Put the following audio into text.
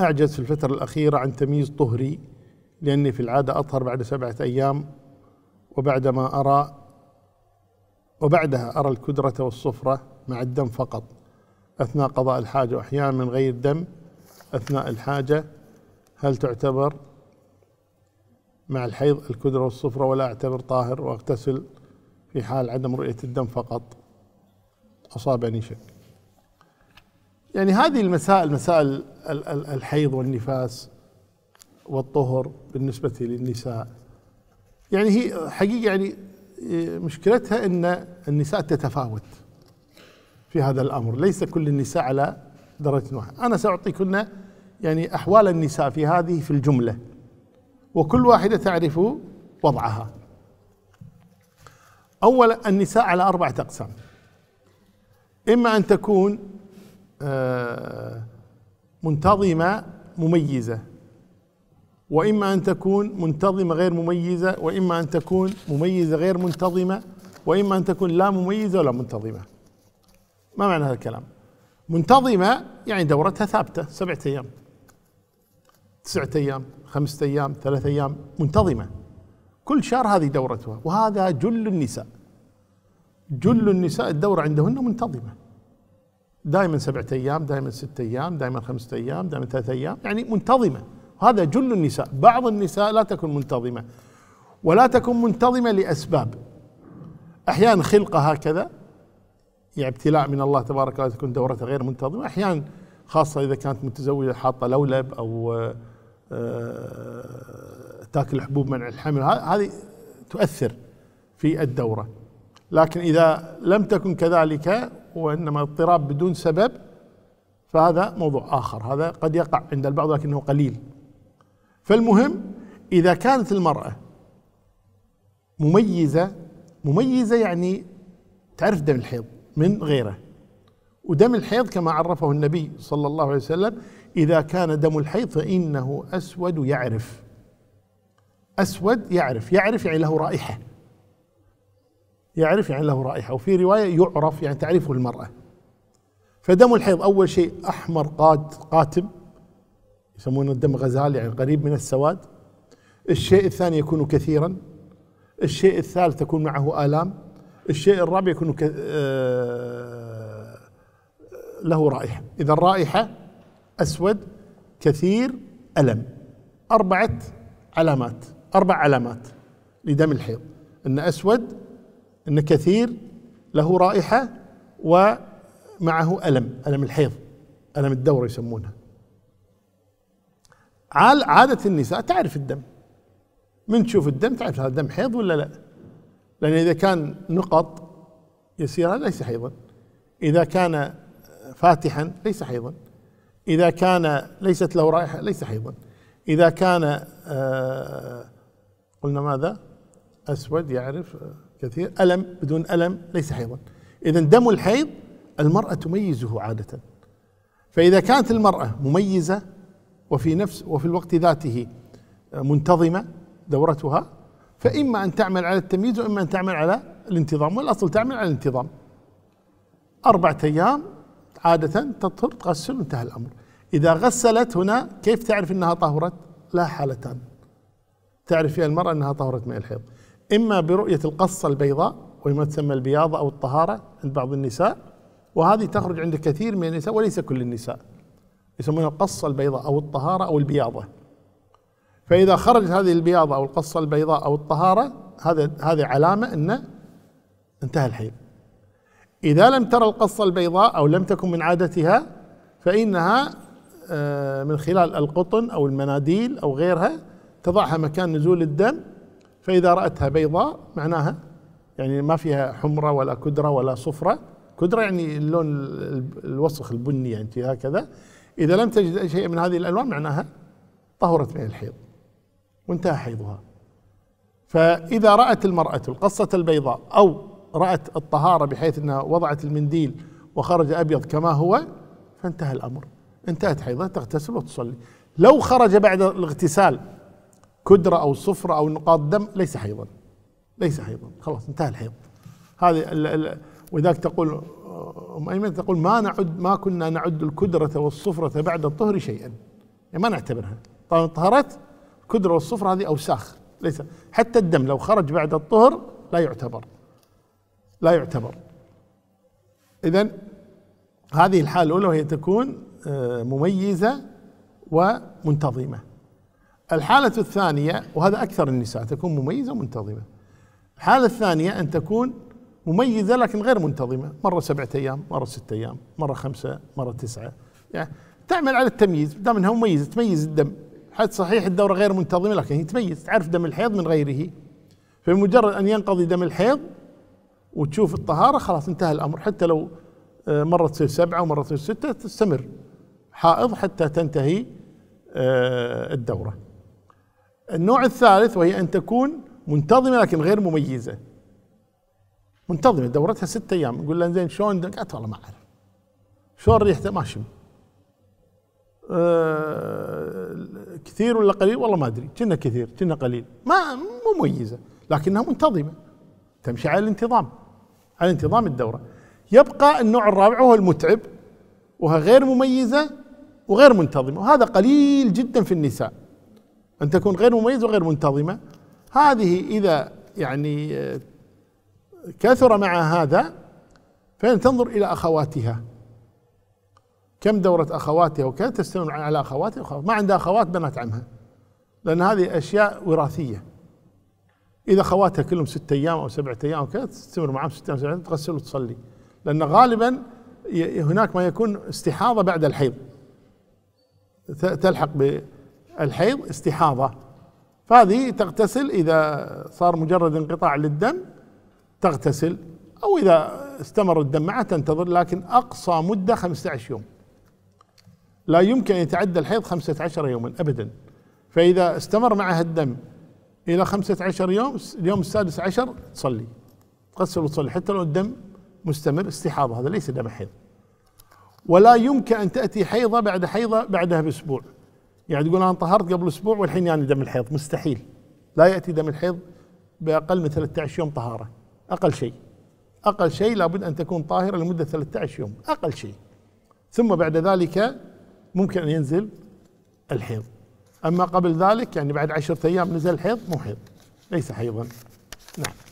أعجز في الفترة الأخيرة عن تمييز طهري لأني في العادة أطهر بعد سبعة أيام وبعدما أرى وبعدها أرى الكدرة والصفرة مع الدم فقط أثناء قضاء الحاجة وأحيانا من غير دم أثناء الحاجة هل تعتبر مع الحيض الكدرة والصفرة ولا أعتبر طاهر وأغتسل في حال عدم رؤية الدم فقط أصابني شك يعني هذه المسائل مسائل الحيض والنفاس والطهر بالنسبة للنساء يعني هي حقيقة يعني آه، مشكلتها أن النساء تتفاوت في هذا الأمر ليس كل النساء على درجة واحدة أنا سأعطيكن يعني أحوال النساء في هذه في الجملة وكل واحدة تعرف وضعها أولا النساء على أربعة أقسام إما أن تكون آه منتظمة مميزة وإما أن تكون منتظمة غير مميزة وإما أن تكون مميزة غير منتظمة وإما أن تكون لا مميزة ولا منتظمة ما معنى هذا الكلام منتظمة يعني دورتها ثابتة سبعة أيام تسعة أيام خمسة أيام ثلاثة أيام منتظمة كل شهر هذه دورتها وهذا جل النساء جل النساء الدورة عندهن منتظمة دائما سبعة أيام دائما ستة أيام دائما خمسة أيام دائما ثلاثة أيام يعني منتظمة هذا جل النساء بعض النساء لا تكون منتظمة ولا تكون منتظمة لأسباب أحيانا خلقة هكذا يعني ابتلاء من الله تبارك وتعالى تكون دورتها غير منتظمة أحيانا خاصة إذا كانت متزوجة حاطة لولب أو آه، تاكل حبوب منع الحمل هذه تؤثر في الدورة لكن إذا لم تكن كذلك وإنما اضطراب بدون سبب فهذا موضوع آخر هذا قد يقع عند البعض لكنه قليل فالمهم إذا كانت المرأة مميزة مميزة يعني تعرف دم الحيض من غيره ودم الحيض كما عرفه النبي صلى الله عليه وسلم إذا كان دم الحيض فإنه أسود يعرف أسود يعرف يعرف يعني له رائحة يعرف يعني له رائحة وفي رواية يعرف يعني تعرفه المرأة فدم الحيض أول شيء أحمر قاتم يسمونه الدم غزال يعني قريب من السواد الشيء الثاني يكون كثيرا الشيء الثالث تكون معه آلام الشيء الرابع يكون ك... آه... له رائحة إذا الرائحة أسود كثير ألم أربعة علامات أربع علامات لدم الحيض أن أسود ان كثير له رائحه ومعه الم الم الحيض الم الدوره يسمونها عادة النساء تعرف الدم من تشوف الدم تعرف هذا دم حيض ولا لا لأن إذا كان نقط يسيره ليس حيضا إذا كان فاتحا ليس حيضا إذا كان ليست له رائحة ليس حيضا إذا كان آه قلنا ماذا أسود يعرف آه، كثير ألم بدون ألم ليس حيضا إذا دم الحيض المرأة تميزه عادة فإذا كانت المرأة مميزة وفي نفس وفي الوقت ذاته منتظمة دورتها فإما أن تعمل على التمييز وإما أن تعمل على الانتظام والأصل تعمل على الانتظام أربعة أيام عادة تطهر تغسل وانتهى الأمر إذا غسلت هنا كيف تعرف أنها طهرت لا حالتان تعرف فيها المرأة أنها طهرت من الحيض إما برؤية القصة البيضاء وهي ما تسمى البياضة أو الطهارة عند بعض النساء وهذه تخرج عند كثير من النساء وليس كل النساء يسمونها القصة البيضاء أو الطهارة أو البياضة فإذا خرجت هذه البياضة أو القصة البيضاء أو الطهارة هذا هذه علامة أن انتهى الحيض إذا لم ترى القصة البيضاء أو لم تكن من عادتها فإنها آه، من خلال القطن أو المناديل أو غيرها تضعها مكان نزول الدم فإذا رأتها بيضاء معناها يعني ما فيها حمرة ولا كدرة ولا صفرة كدرة يعني اللون الوسخ البني يعني هكذا إذا لم تجد أي شيء من هذه الألوان معناها طهرت من الحيض وانتهى حيضها فإذا رأت المرأة القصة البيضاء أو رأت الطهارة بحيث أنها وضعت المنديل وخرج أبيض كما هو فانتهى الأمر انتهت حيضها تغتسل وتصلي لو خرج بعد الاغتسال كدرة أو صفرة أو نقاط دم ليس حيضا ليس حيضا خلاص انتهى الحيض هذه ولذلك تقول أم أيمن تقول ما نعد ما كنا نعد الكدرة والصفرة بعد الطهر شيئا يعني ما نعتبرها طبعا طهرت الكدرة والصفرة هذه أوساخ ليس حتى الدم لو خرج بعد الطهر لا يعتبر لا يعتبر إذا هذه الحالة الأولى وهي تكون آه، مميزة ومنتظمة الحالة الثانية وهذا أكثر النساء تكون مميزة ومنتظمة الحالة الثانية أن تكون مميزة لكن غير منتظمة مرة سبعة أيام مرة ستة أيام مرة خمسة مرة تسعة يعني تعمل على التمييز دام أنها مميزة تميز الدم حد صحيح الدورة غير منتظمة لكن هي تميز تعرف دم الحيض من غيره فمجرد أن ينقضي دم الحيض وتشوف الطهارة خلاص انتهى الأمر حتى لو آه، مرة تصير سبعة ومرة تصير ستة تستمر حائض حتى تنتهي آه، الدورة النوع الثالث وهي أن تكون منتظمة لكن غير مميزة منتظمة دورتها ستة أيام نقول لها زين شلون قالت والله ما أعرف شلون ريحته ما شم أه كثير ولا قليل والله ما أدري كنا كثير كنا قليل ما مميزة لكنها منتظمة تمشي على الانتظام على انتظام الدورة يبقى النوع الرابع وهو المتعب وهو غير مميزة وغير منتظمة وهذا قليل جدا في النساء أن تكون غير مميزة وغير منتظمة هذه إذا يعني آه، كثر مع هذا فإن تنظر إلى أخواتها كم دورة أخواتها وكذا تستمر على أخواتها ما عندها أخوات بنات عمها لأن هذه أشياء وراثية إذا أخواتها كلهم ستة أيام أو سبعة أيام وكذا تستمر معهم ستة أيام سبعة تغسل وتصلي لأن غالبا هناك ما يكون استحاضة بعد الحيض تلحق ب الحيض استحاضة فهذه تغتسل إذا صار مجرد انقطاع للدم تغتسل أو إذا استمر الدم معه تنتظر لكن أقصى مدة 15 يوم لا يمكن أن يتعدى الحيض 15 يوما أبدا فإذا استمر معها الدم إلى 15 يوم اليوم السادس عشر تصلي تغسل وتصلي حتى لو الدم مستمر استحاضة هذا ليس دم حيض ولا يمكن أن تأتي حيضة بعد حيضة بعدها بأسبوع يعني تقول انا طهرت قبل اسبوع والحين يعني دم الحيض مستحيل لا ياتي دم الحيض باقل من 13 يوم طهاره اقل شيء اقل شيء لابد ان تكون طاهره لمده 13 يوم اقل شيء ثم بعد ذلك ممكن ان ينزل الحيض اما قبل ذلك يعني بعد عشرة ايام نزل الحيض مو حيض ليس حيضا نعم